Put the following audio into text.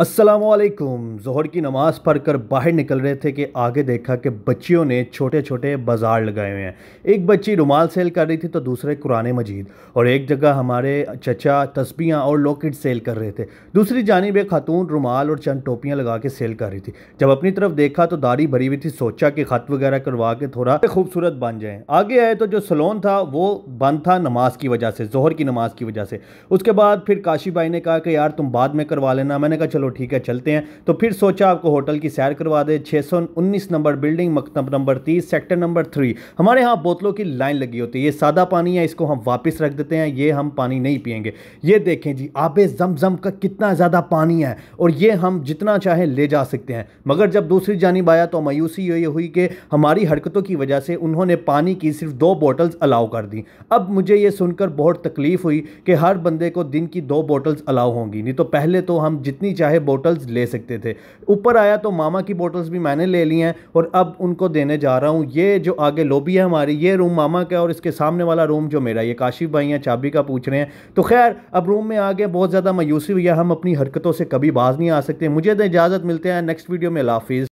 السلام علیکم ظہر کی نماز پڑھ کر باہر نکل رہے تھے کہ آگے دیکھا کہ بچیوں نے چھوٹے چھوٹے بازار لگائے ہوئے ہیں ایک بچی رومال سیل کر رہی تھی تو دوسرے قرآن مجید اور ایک جگہ ہمارے چچا تسبیاں اور لوکٹ سیل کر رہے تھے دوسری جانب ایک خاتون رومال اور چند ٹوپیاں لگا کے سیل کر رہی تھی جب اپنی طرف دیکھا تو داڑھی بھری ہوئی تھی سوچا کہ خط وغیرہ کروا کے تھوڑا خوبصورت بن جائیں آگے آئے تو جو سلون تھا وہ بند تھا نماز کی وجہ سے زہر کی نماز کی وجہ سے اس کے بعد پھر کاشی بھائی نے کہا کہ یار تم بعد میں کروا لینا میں نے کہا چلو چلو ٹھیک ہے چلتے ہیں تو پھر سوچا آپ کو ہوتل کی سیر کروا دے چھ سو انیس نمبر بلڈنگ مکتب نمبر تیس سیکٹر نمبر تھری ہمارے ہاں بوتلوں کی لائن لگی ہوتی ہے یہ سادہ پانی ہے اس کو ہم واپس رکھ دیتے ہیں یہ ہم پانی نہیں پیئیں گے یہ دیکھیں جی آب زمزم کا کتنا زیادہ پانی ہے اور یہ ہم جتنا چاہیں لے جا سکتے ہیں مگر جب دوسری جانب آیا تو مایوسی یہ ہوئی کہ ہماری حرکتوں کی وجہ سے انہوں نے پانی کی صرف دو بوٹلز الاؤ کر دی اب مجھے یہ سن کر بہت تکلیف ہوئی کہ ہر بندے کو دن کی دو بوٹلز الاؤ ہوں گی نہیں تو پہلے تو ہم جتنی چاہیں چاہے بوٹلز لے سکتے تھے اوپر آیا تو ماما کی بوٹلز بھی میں نے لے لی ہیں اور اب ان کو دینے جا رہا ہوں یہ جو آگے لوبی ہے ہماری یہ روم ماما کا اور اس کے سامنے والا روم جو میرا یہ کاشف بھائی ہیں چابی کا پوچھ رہے ہیں تو خیر اب روم میں آگے بہت زیادہ میوسی ہوئی ہے ہم اپنی حرکتوں سے کبھی باز نہیں آ سکتے مجھے اجازت ملتے ہیں نیکسٹ ویڈیو میں حافظ